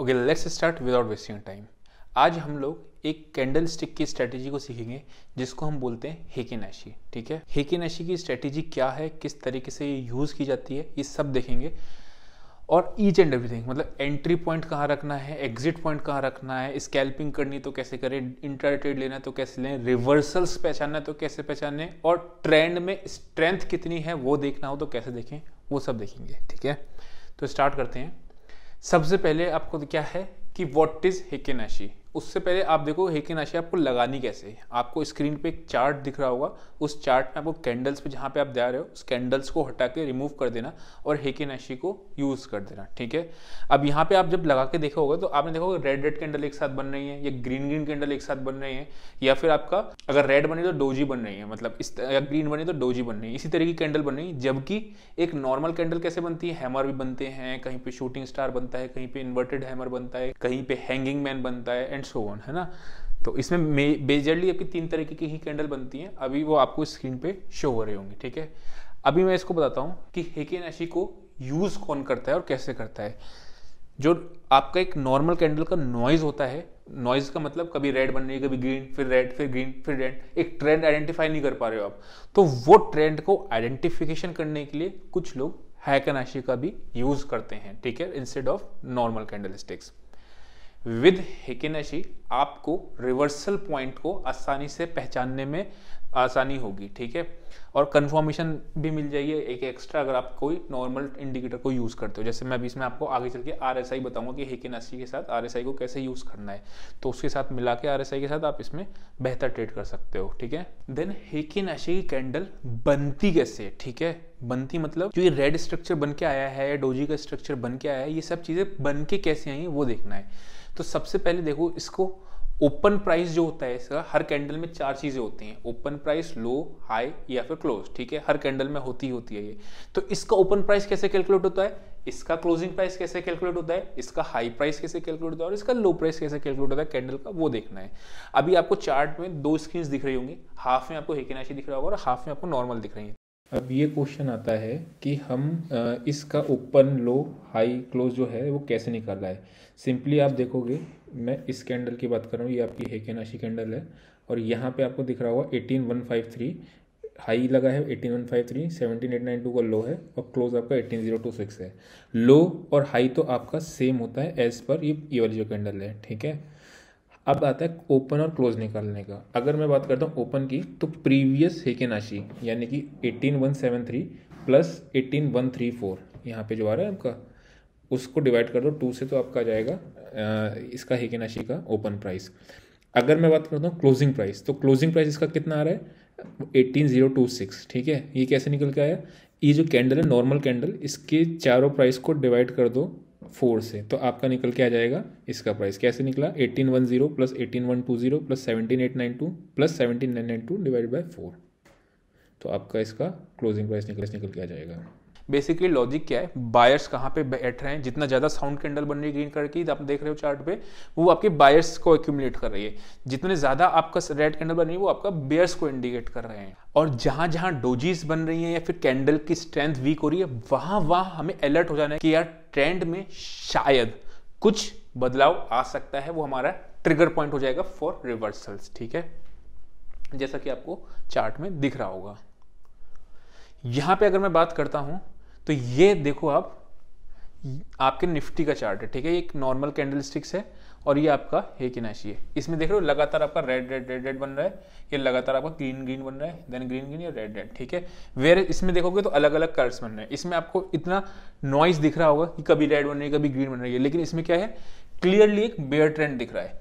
okay let's start without wasting time आज हम लोग एक कैंडल स्टिक की स्ट्रैटेजी को सीखेंगे जिसको हम बोलते हैं हेकेनाशी ठीक है हेकेनाशी की स्ट्रैटेजी क्या है किस तरीके से ये यूज़ की जाती है ये सब देखेंगे और ईच एंड एवरीथिंग मतलब एंट्री पॉइंट कहाँ रखना है एग्जिट पॉइंट कहाँ रखना है स्कैल्पिंग करनी तो कैसे करें इंटरटेड लेना तो कैसे लें रिवर्सल्स पहचानना तो कैसे पहचानें और ट्रेंड में स्ट्रेंथ कितनी है वो देखना हो तो कैसे देखें वो सब देखेंगे ठीक है तो स्टार्ट करते हैं सबसे पहले आपको क्या है कि वॉट इज हिकेनाशी उससे पहले आप देखो हेकिन आशय आपको लगानी कैसे है आपको स्क्रीन पे एक चार्ट दिख रहा होगा उस चार्ट में आपको कैंडल्स पे जहाँ पे आप जा रहे हो उस कैंडल्स को हटा के रिमूव कर देना और हेकिन आशी को यूज़ कर देना ठीक है अब यहाँ पे आप जब लगा के देखा होगा तो आपने देखा होगा रेड रेड कैंडल एक साथ बन रही है या ग्रीन ग्रीन कैंडल एक साथ बन रही है या फिर आपका अगर रेड बने तो डोजी बन रही है मतलब इस या ग्रीन बने तो डोजी बन रही है इसी तरह की कैंडल बन रही है जबकि एक नॉर्मल कैंडल कैसे बनती है हैमर भी बनते हैं कहीं पे शूटिंग स्टार बनता है कहीं पे इन्वर्टेड हैमर बनता है कहीं पे हैंगिंग मैन बनता है एंड सो ऑन है ना तो इसमें बेजरली आपकी तीन तरीके की ही कैंडल बनती हैं अभी वो आपको स्क्रीन पे शो हो रहे होंगे ठीक है अभी मैं इसको बताता हूँ कि हेके नशी को यूज़ कौन करता है और कैसे करता है जो आपका एक नॉर्मल कैंडल का नॉइज़ होता है नॉइज का मतलब कभी रेड बन रही है कभी ग्रीन फिर रेड फिर ग्रीन फिर रेड एक ट्रेंड आइडेंटिफाई नहीं कर पा रहे हो आप तो वो ट्रेंड को आइडेंटिफिकेशन करने के लिए कुछ लोग हैकनाशी का भी यूज़ करते हैं ठीक है instead of normal candle sticks with heikin ashi आपको रिवर्सल पॉइंट को आसानी से पहचानने में आसानी होगी ठीक है और कंफर्मेशन भी मिल जाएगी एक एक्स्ट्रा अगर आप कोई नॉर्मल इंडिकेटर को यूज़ करते हो जैसे मैं अभी इसमें आपको आगे चल के आर एस आई बताऊंगा कि हेकेनासी के साथ आर एस आई को कैसे यूज़ करना है तो उसके साथ मिला के आर एस आई के साथ आप इसमें बेहतर ट्रेड कर सकते हो ठीक है देन हेकेनाशी की कैंडल बनती कैसे ठीक है बनती मतलब जो ये रेड स्ट्रक्चर बन के आया है डोजी का स्ट्रक्चर बन के आया है ये सब चीज़ें बन के कैसे आई वो देखना है तो सबसे पहले देखो इसको ओपन प्राइस जो होता है इसका हर कैंडल में चार चीज़ें होती हैं ओपन प्राइस लो हाई या फिर क्लोज ठीक है हर कैंडल में होती होती है ये तो इसका ओपन प्राइस कैसे कैलकुलेट होता है इसका क्लोजिंग प्राइस कैसे कैलकुलेट होता है इसका हाई प्राइस कैसे कैलकुलेट होता है और इसका लो प्राइस कैसे कैलकुलेट होता है कैंडल का वो देखना है अभी आपको चार्ट में दो स्क्रीन दिख रही होंगी हाफ में आपको हेकेनाशी दिख रहा होगा और हाफ में आपको नॉर्मल दिख रही है अब ये क्वेश्चन आता है कि हम इसका ओपन लो हाई क्लोज जो है वो कैसे निकाल रहा है सिंपली आप देखोगे मैं इस कैंडल की बात कर रहा हूँ ये आपकी हेके नाशी कैंडल है और यहाँ पे आपको दिख रहा होगा eighteen one five three high लगा है eighteen one five three seventeen eight nine two का लो है और क्लोज आपका एटीन जीरो टू सिक्स है लो और हाई तो आपका सेम होता है एज़ पर ये ये वाली जो कैंडल है ठीक है अब आता है ओपन और क्लोज निकालने का अगर मैं बात करता हूँ ओपन की तो प्रीवियस हेकेनाशी यानी कि eighteen one seven three plus eighteen one three four यहाँ पर जो आ रहा है आपका उसको डिवाइड कर दो टू से तो आपका आ जाएगा इसका हेकेनाशी का ओपन प्राइस अगर मैं बात करता हूँ क्लोजिंग प्राइस तो क्लोजिंग प्राइस इसका कितना आ रहा है एटीन जीरो टू सिक्स ठीक है ये कैसे निकल के आया ये जो कैंडल है नॉर्मल कैंडल इसके चारों प्राइस को डिवाइड कर दो फोर से तो आपका निकल के आ जाएगा इसका प्राइस कैसे निकला eighteen one zero plus eighteen one two zero plus seventeen eight nine two plus seventeen nine nine two divide by four तो आपका इसका क्लोजिंग प्राइस निकल निकल के आ जाएगा बेसिकली लॉजिक क्या है बायर्स कहाँ पे बैठ रहे हैं जितना ज़्यादा साउंड कैंडल बन रही है ग्रीन कलर की आप देख रहे हो चार्ट पे वो आपके बायर्स को एक्यूमुलेट कर रही है जितने ज़्यादा आपका रेड कैंडल बन रही है वो आपका बेयर्स को इंडिकेट कर रहे हैं और जहाँ जहाँ डोजीज बन रही हैं या फिर कैंडल की स्ट्रेंथ वीक हो रही है वहाँ वहाँ हमें अलर्ट हो जाना है कि यार ट्रेंड में शायद कुछ बदलाव आ सकता है वो हमारा ट्रिगर पॉइंट हो जाएगा फॉर रिवर्सल्स ठीक है जैसा कि आपको चार्ट में दिख रहा होगा यहां पे अगर मैं बात करता हूं तो ये देखो आप आपके निफ्टी का चार्ट है ठीक है एक नॉर्मल कैंडलस्टिक्स है और ये आपका है कि है इसमें देख रहे हो लगातार आपका रेड रेड रेड रेड बन रहा है ये लगातार आपका ग्रीन ग्रीन बन रहा है देन ग्रीन ग्रीन या रेड रेड ठीक है वेर इसमें देखोगे तो अलग अलग कलर्स बन रहे हैं इसमें आपको इतना नॉइस दिख रहा होगा कि कभी रेड बन रही है कभी ग्रीन बन रही है लेकिन इसमें क्या है क्लियरली एक बेयर ट्रेंड दिख रहा है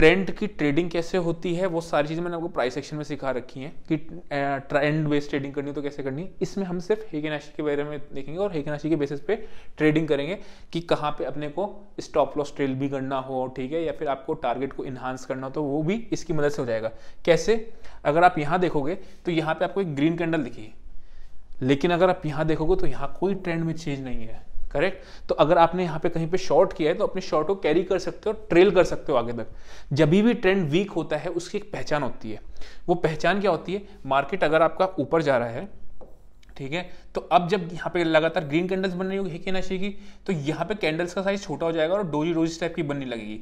ट्रेंड की ट्रेडिंग कैसे होती है वो सारी चीज़ें मैंने आपको प्राइस सेक्शन में सिखा रखी हैं कि ट्रेंड बेस्ड ट्रेडिंग करनी हो तो कैसे करनी इसमें हम सिर्फ हेकेनाशी के बारे में देखेंगे और हेकेनाशी के बेसिस पे ट्रेडिंग करेंगे कि कहाँ पे अपने को स्टॉप लॉस ट्रेल भी करना हो ठीक है या फिर आपको टारगेट को इन्हांस करना हो तो वो भी इसकी मदद से हो जाएगा कैसे अगर आप यहाँ देखोगे तो यहाँ पर आपको एक ग्रीन कैंडल दिखी लेकिन अगर आप यहाँ देखोगे तो यहाँ कोई ट्रेंड में चेंज नहीं है करेक्ट तो अगर आपने यहाँ पे कहीं पे शॉर्ट किया है तो अपने शॉर्ट को कैरी कर सकते हो ट्रेल कर सकते हो आगे तक जब भी ट्रेंड वीक होता है उसकी एक पहचान होती है वो पहचान क्या होती है मार्केट अगर आपका ऊपर जा रहा है ठीक है तो अब जब यहाँ पे लगातार ग्रीन कैंडल्स बन रही होगी हेके नशे की तो यहाँ पे कैंडल्स का साइज छोटा हो जाएगा और डोजी डोजी टाइप की बनने लगेगी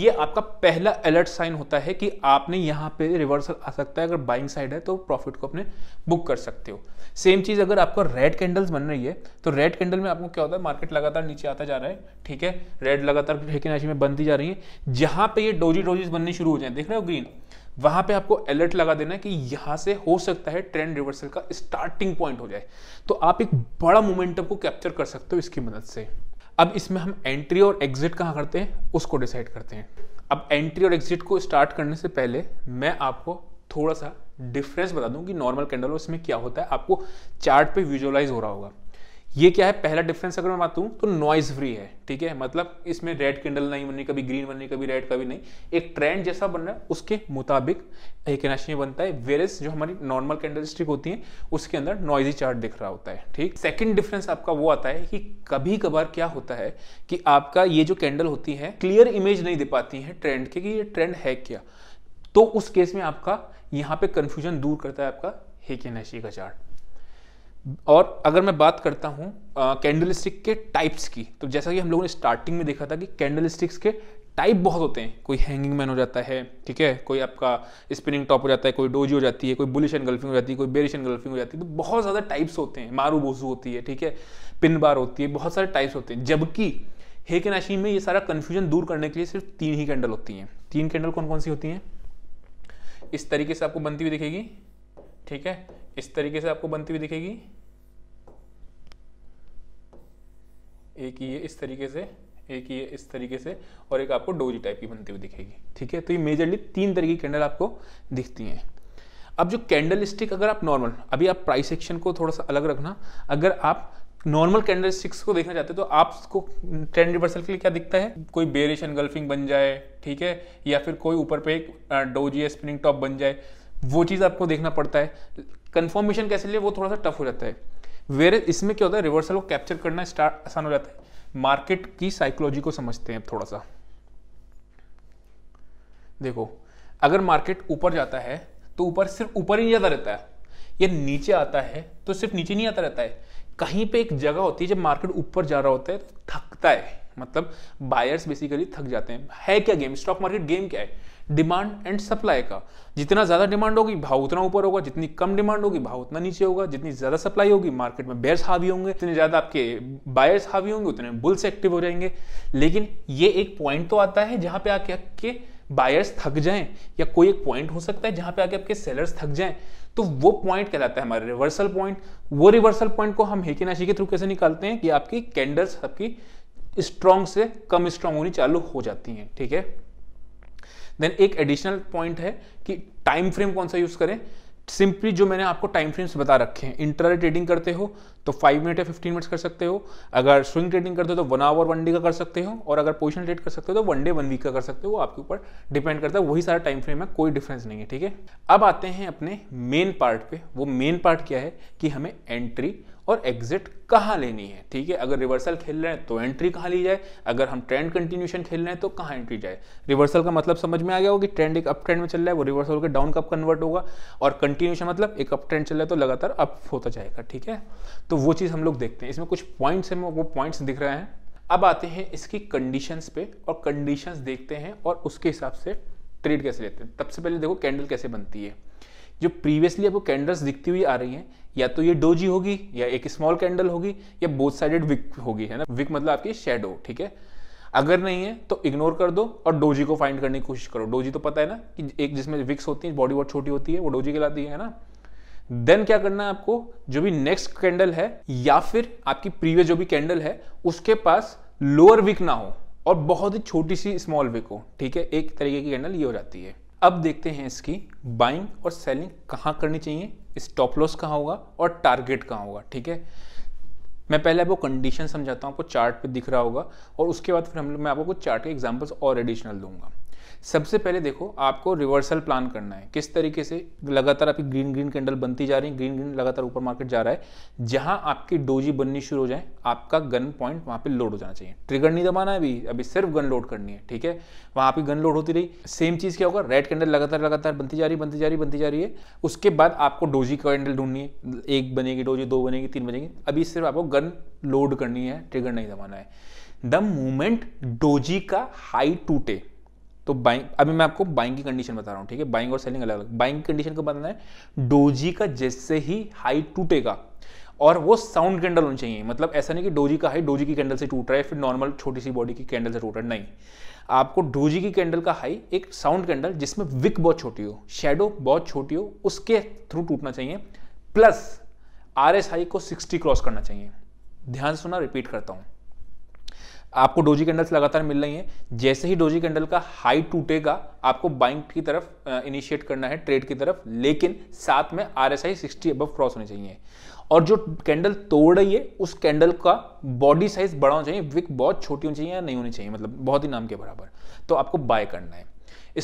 ये आपका पहला अलर्ट साइन होता है कि आपने यहाँ पे रिवर्सल आ सकता है अगर बाइंग साइड है तो प्रॉफिट को अपने बुक कर सकते हो सेम चीज़ अगर आपको रेड कैंडल्स बन रही है तो रेड कैंडल में आपको क्या होता है मार्केट लगातार नीचे आता जा रहा है ठीक है रेड लगातार हेके नशे में बनती जा रही है जहाँ पे ये डोजी डोजीज बनने शुरू हो जाए देख रहे हो ग्रीन वहां पे आपको अलर्ट लगा देना है कि यहां से हो सकता है ट्रेंड रिवर्सल का स्टार्टिंग पॉइंट हो जाए तो आप एक बड़ा मोमेंटम को कैप्चर कर सकते हो इसकी मदद से अब इसमें हम एंट्री और एग्जिट कहाँ करते हैं उसको डिसाइड करते हैं अब एंट्री और एग्जिट को स्टार्ट करने से पहले मैं आपको थोड़ा सा डिफरेंस बता दूं कि नॉर्मल कैंडल और इसमें क्या होता है आपको चार्ट पे विजुअलाइज हो रहा होगा ये क्या है पहला डिफरेंस अगर मैं बात हूँ तो नॉइज फ्री है ठीक है मतलब इसमें रेड कैंडल नहीं बननी कभी ग्रीन बननी कभी रेड कभी नहीं एक ट्रेंड जैसा बन रहा है उसके मुताबिक एक एनाशी बनता है वेरस जो हमारी नॉर्मल कैंडलस्टिक होती है उसके अंदर नॉइजी चार्ट दिख रहा होता है ठीक सेकेंड डिफरेंस आपका वो आता है कि कभी कभार क्या होता है कि आपका ये जो कैंडल होती है क्लियर इमेज नहीं दे पाती है ट्रेंड के कि ये ट्रेंड है क्या तो उस केस में आपका यहाँ पे कंफ्यूजन दूर करता है आपका नशी का चार्ट और अगर मैं बात करता हूँ कैंडल स्टिक के टाइप्स की तो जैसा कि हम लोगों ने स्टार्टिंग में देखा था कि कैंडल स्टिक्स के टाइप बहुत होते हैं कोई हैंगिंग मैन हो जाता है ठीक है कोई आपका स्पिनिंग टॉप हो जाता है कोई डोजी हो जाती है कोई बुलिश गल्फिंग हो जाती है कोई बेरिश गल्फिंग हो जाती है तो बहुत ज़्यादा टाइप्स होते हैं मारू बोसू होती है ठीक है पिन बार होती है बहुत सारे टाइप्स होते हैं जबकि नाशी में ये सारा कन्फ्यूजन दूर करने के लिए सिर्फ तीन ही कैंडल होती हैं तीन कैंडल कौन कौन सी होती हैं इस तरीके से आपको बनती हुई दिखेगी ठीक है इस तरीके से आपको बनती हुई दिखेगी एक ये इस तरीके से एक ये इस तरीके से और एक आपको डोजी टाइप की बनती हुई दिखेगी ठीक है तो ये मेजरली तीन तरीके की कैंडल आपको दिखती हैं अब जो कैंडल स्टिक अगर आप नॉर्मल अभी आप प्राइस सेक्शन को थोड़ा सा अलग रखना अगर आप नॉर्मल कैंडल स्टिक्स को देखना चाहते हो तो आपको ट्रेंड रिवर्सल के लिए क्या दिखता है कोई बेरिश एंड गल्फिंग बन जाए ठीक है या फिर कोई ऊपर पे एक डोजी स्पिनिंग टॉप बन जाए वो चीज़ आपको देखना पड़ता है कन्फर्मेशन कैसे लिए वो थोड़ा सा टफ हो जाता है वेर इसमें क्या होता है रिवर्सल को कैप्चर करना स्टार्ट आसान हो जाता है मार्केट की साइकोलॉजी को समझते हैं थोड़ा सा देखो अगर मार्केट ऊपर जाता है तो ऊपर सिर्फ ऊपर ही जाता रहता है या नीचे आता है तो सिर्फ नीचे नहीं आता रहता है कहीं पे एक जगह होती है जब मार्केट ऊपर जा रहा होता है तो थकता है मतलब बायर्स बेसिकली थक जाते हैं है क्या गेम स्टॉक मार्केट गेम क्या है डिमांड एंड सप्लाई का जितना ज़्यादा डिमांड होगी भाव उतना ऊपर होगा जितनी कम डिमांड होगी भाव उतना नीचे होगा जितनी ज़्यादा सप्लाई होगी मार्केट में बेयर्स हावी होंगे जितने ज़्यादा आपके बायर्स हावी होंगे उतने बुल्स एक्टिव हो जाएंगे लेकिन ये एक पॉइंट तो आता है जहां पे आके आपके बायर्स थक जाएं या कोई एक पॉइंट हो सकता है जहां पे आके आपके सेलर्स थक जाएं तो वो पॉइंट कहलाता है हमारे रिवर्सल पॉइंट वो रिवर्सल पॉइंट को हम हेकी नाशी के थ्रू कैसे निकालते हैं कि आपकी कैंडल्स आपकी स्ट्रांग से कम स्ट्रांग होनी चालू हो जाती हैं ठीक है देन एक एडिशनल पॉइंट है कि टाइम फ्रेम कौन सा यूज करें सिंपली जो मैंने आपको टाइम फ्रेम्स बता रखे हैं इंटरल ट्रेडिंग करते हो तो फाइव मिनट या फिफ्टीन मिनट्स कर सकते हो अगर स्विंग ट्रेडिंग करते हो तो वन आवर वन डे का कर सकते हो और अगर पोजिशन ट्रेड कर सकते हो तो वन डे वन वीक का कर सकते हो आपके ऊपर डिपेंड करता है वही सारा टाइम फ्रेम है कोई डिफरेंस नहीं है ठीक है अब आते हैं अपने मेन पार्ट पे वो मेन पार्ट क्या है कि हमें एंट्री और एग्जिट कहाँ लेनी है ठीक है अगर रिवर्सल खेल रहे हैं तो एंट्री कहाँ ली जाए अगर हम ट्रेंड कंटिन्यूशन खेल रहे हैं तो कहाँ एंट्री जाए रिवर्सल का मतलब समझ में आ गया होगी कि ट्रेंड एक अप ट्रेंड में चल रहा है वो रिवर्सल होकर डाउन कब कन्वर्ट होगा और कंटिन्यूशन मतलब एक अप ट्रेंड चल रहा है तो लगातार अप होता जाएगा ठीक है तो वो चीज़ हम लोग देखते हैं इसमें कुछ पॉइंट्स हैं वो पॉइंट्स दिख रहे हैं अब आते हैं इसकी कंडीशंस पे और कंडीशंस देखते हैं और उसके हिसाब से ट्रेड कैसे लेते हैं सबसे पहले देखो कैंडल कैसे बनती है जो प्रीवियसली आपको कैंडल्स दिखती हुई आ रही हैं या तो ये डोजी होगी या एक स्मॉल कैंडल होगी या बोथ साइडेड विक होगी है ना विक मतलब आपकी शेडो ठीक है अगर नहीं है तो इग्नोर कर दो और डोजी को फाइंड करने की कोशिश करो डोजी तो पता है ना कि एक जिसमें विक्स होती है बॉडी बहुत छोटी होती है वो डोजी कहलाती है ना देन क्या करना है आपको जो भी नेक्स्ट कैंडल है या फिर आपकी प्रीवियस जो भी कैंडल है उसके पास लोअर विक ना हो और बहुत ही छोटी सी स्मॉल विक हो ठीक है एक तरीके की कैंडल ये हो जाती है अब देखते हैं इसकी बाइंग और सेलिंग कहाँ करनी चाहिए स्टॉप लॉस कहाँ होगा और टारगेट कहाँ होगा ठीक है मैं पहले आपको कंडीशन समझाता हूँ आपको चार्ट पे दिख रहा होगा और उसके बाद फिर हम लोग मैं आपको चार्ट के एग्जांपल्स और एडिशनल दूंगा सबसे पहले देखो आपको रिवर्सल प्लान करना है किस तरीके से लगातार आपकी ग्रीन ग्रीन कैंडल बनती जा रही है ग्रीन ग्रीन लगातार ऊपर मार्केट जा रहा है जहां आपकी डोजी बननी शुरू हो जाए आपका गन पॉइंट वहां पे लोड हो जाना चाहिए ट्रिगर नहीं दबाना है अभी अभी सिर्फ गन लोड करनी है ठीक है वहां आपकी गन लोड होती रही सेम चीज क्या होगा रेड कैंडल लगातार लगातार बनती जा रही बनती जा रही बनती जा रही है उसके बाद आपको डोजी कैंडल ढूंढनी है एक बनेगी डोजी दो बनेगी तीन बनेगी अभी सिर्फ आपको गन लोड करनी है ट्रिगर नहीं दबाना है द मोमेंट डोजी का हाई टूटे तो बाइंग अभी मैं आपको बाइंग की कंडीशन बता रहा हूँ ठीक है बाइंग और सेलिंग अलग अलग बाइंग कंडीशन को बताना है डोजी का जैसे ही हाई टूटेगा और वो साउंड कैंडल होनी चाहिए मतलब ऐसा नहीं कि डोजी का हाई डोजी की कैंडल से टूट रहा है फिर नॉर्मल छोटी सी बॉडी की कैंडल से टूट रहा है नहीं आपको डोजी की कैंडल का हाई एक साउंड कैंडल जिसमें विक बहुत छोटी हो शेडो बहुत छोटी हो उसके थ्रू टूटना चाहिए प्लस आर एस को सिक्सटी क्रॉस करना चाहिए ध्यान सुना रिपीट करता हूँ आपको डोजी कैंडल्स लगातार मिल रही हैं जैसे ही डोजी कैंडल का हाई टूटेगा आपको बाइंग की तरफ इनिशिएट करना है ट्रेड की तरफ लेकिन साथ में R S I sixty above cross होने चाहिए और जो कैंडल तोड़ रही है उस कैंडल का बॉडी साइज बड़ा होना चाहिए विक बहुत छोटी होनी चाहिए या नहीं होनी चाहिए मतलब बहुत ही नाम के बराबर तो आपको बाय करना है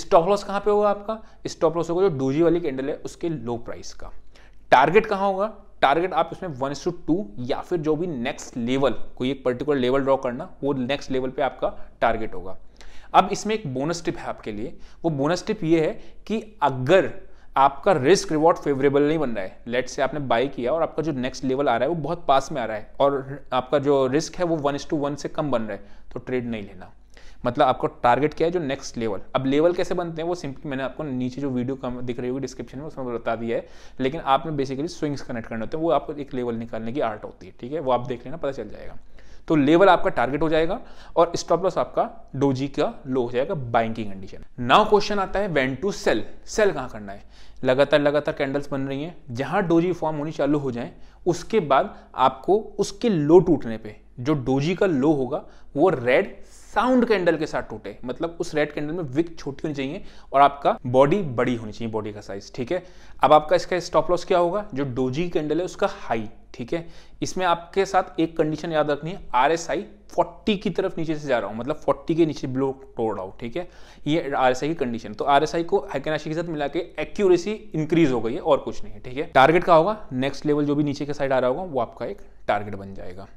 स्टॉप लॉस कहाँ पे होगा आपका स्टॉप लॉस होगा जो डोजी वाली कैंडल है उसके लो प्राइस का टारगेट कहाँ होगा टारगेट आप इसमें वन इस टू या फिर जो भी नेक्स्ट लेवल कोई एक पर्टिकुलर लेवल ड्रॉ करना वो नेक्स्ट लेवल पे आपका टारगेट होगा अब इसमें एक बोनस टिप है आपके लिए वो बोनस टिप ये है कि अगर आपका रिस्क रिवॉर्ड फेवरेबल नहीं बन रहा है लेट से आपने बाई किया और आपका जो नेक्स्ट लेवल आ रहा है वो बहुत पास में आ रहा है और आपका जो रिस्क है वो वन से कम बन रहा है तो ट्रेड नहीं लेना मतलब आपको टारगेट क्या है जो नेक्स्ट लेवल अब लेवल कैसे बनते हैं वो सिंपली मैंने आपको नीचे जो वीडियो कम दिख रही होगी डिस्क्रिप्शन में उसमें बता दिया है लेकिन आपने बेसिकली स्विंग्स कनेक्ट करने होते हैं वो आपको एक लेवल निकालने की आर्ट होती है ठीक है वो आप देख लेना पता चल जाएगा तो लेवल आपका टारगेट हो जाएगा और स्टॉप लॉस आपका डोजी का लो हो जाएगा बाइंग की कंडीशन नाउ क्वेश्चन आता है वेन टू सेल सेल कहाँ करना है लगातार लगातार कैंडल्स बन रही हैं जहां डोजी फॉर्म होनी चालू हो जाए उसके बाद आपको उसके लो टूटने पे जो डोजी का लो होगा वो रेड साउंड कैंडल के साथ टूटे मतलब उस रेड कैंडल में विक छोटी होनी चाहिए और आपका बॉडी बड़ी होनी चाहिए बॉडी का साइज ठीक है अब आपका इसका स्टॉप लॉस क्या होगा जो डोजी कैंडल है उसका हाई ठीक है इसमें आपके साथ एक कंडीशन याद रखनी है आर एस आई फोर्टी की तरफ नीचे से जा रहा हूं मतलब फोर्टी के नीचे ब्लो तोड़ रहा हूं ठीक है ये आर एस आई की कंडीशन तो आर एस आई को हाइकेनाशी के साथ मिला के एक्यूरेसी इंक्रीज हो गई है और कुछ नहीं ठीक है टारगेट का होगा नेक्स्ट लेवल जो भी नीचे के साइड आ रहा होगा वो आपका एक टारगेट बन जाएगा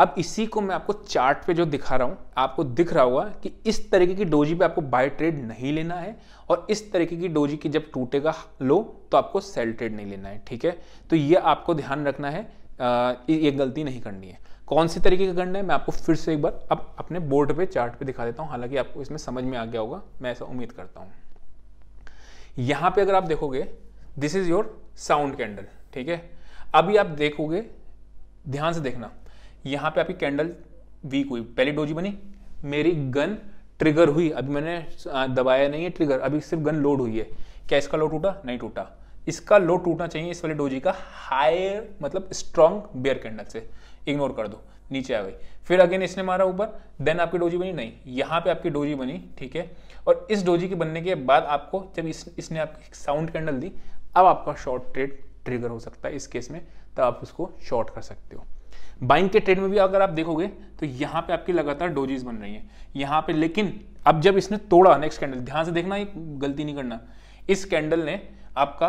अब इसी को मैं आपको चार्ट पे जो दिखा रहा हूँ आपको दिख रहा होगा कि इस तरीके की डोजी पे आपको बाय ट्रेड नहीं लेना है और इस तरीके की डोजी की जब टूटेगा लो तो आपको सेल ट्रेड नहीं लेना है ठीक है तो ये आपको ध्यान रखना है ये गलती नहीं करनी है कौन से तरीके का करना है मैं आपको फिर से एक बार अब अपने बोर्ड पे चार्ट पे दिखा देता हूँ हालांकि आपको इसमें समझ में आ गया होगा मैं ऐसा उम्मीद करता हूँ यहाँ पे अगर आप देखोगे this is your sound candle ठीक है अभी आप देखोगे ध्यान से देखना यहाँ पे आपकी कैंडल वीक हुई पहली डोजी बनी मेरी गन ट्रिगर हुई अभी मैंने दबाया नहीं है ट्रिगर अभी सिर्फ गन लोड हुई है क्या इसका लोड टूटा नहीं टूटा इसका लोड टूटना चाहिए इस वाली डोजी का हायर मतलब स्ट्रॉन्ग बेयर कैंडल से इग्नोर कर दो नीचे आ गई फिर अगेन इसने मारा ऊपर देन आपकी डोजी बनी नहीं यहाँ पे आपकी डोजी बनी ठीक है और इस डोजी के बनने के बाद आपको जब इस, इसने आपकी साउंड कैंडल दी अब आपका शॉर्ट ट्रेड ट्रिगर हो सकता है इस केस में तब आप उसको शॉर्ट कर सकते हो बाइंग के ट्रेड में भी अगर आप देखोगे तो यहां पे आपकी लगातार डोजीज बन रही है यहां पे लेकिन अब जब इसने तोड़ा नेक्स्ट कैंडल ध्यान से देखना एक गलती नहीं करना इस कैंडल ने आपका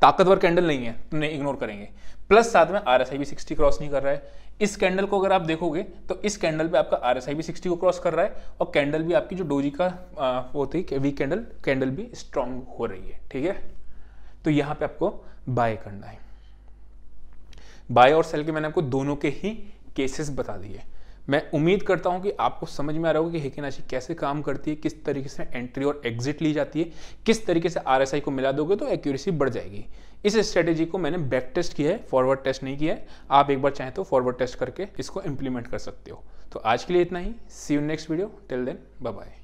ताकतवर कैंडल नहीं है तो इग्नोर करेंगे प्लस साथ में आर भी सिक्सटी क्रॉस नहीं कर रहा है इस कैंडल को अगर आप देखोगे तो इस कैंडल पे आपका आर भी सिक्सटी को क्रॉस कर रहा है और कैंडल भी आपकी जो डोजी का वो थी वीक कैंडल कैंडल भी स्ट्रांग हो रही है ठीक है तो यहां पे आपको बाय करना है बाय और सेल के मैंने आपको दोनों के ही केसेस बता दिए मैं उम्मीद करता हूं कि आपको समझ में आ रहा होगा कि हेकेनाशी कैसे काम करती है किस तरीके से एंट्री और एग्जिट ली जाती है किस तरीके से आर को मिला दोगे तो एक्यूरेसी बढ़ जाएगी इस स्ट्रेटेजी को मैंने बैक टेस्ट किया है फॉरवर्ड टेस्ट नहीं किया है आप एक बार चाहें तो फॉरवर्ड टेस्ट करके इसको इम्प्लीमेंट कर सकते हो तो आज के लिए इतना ही see you next video till then bye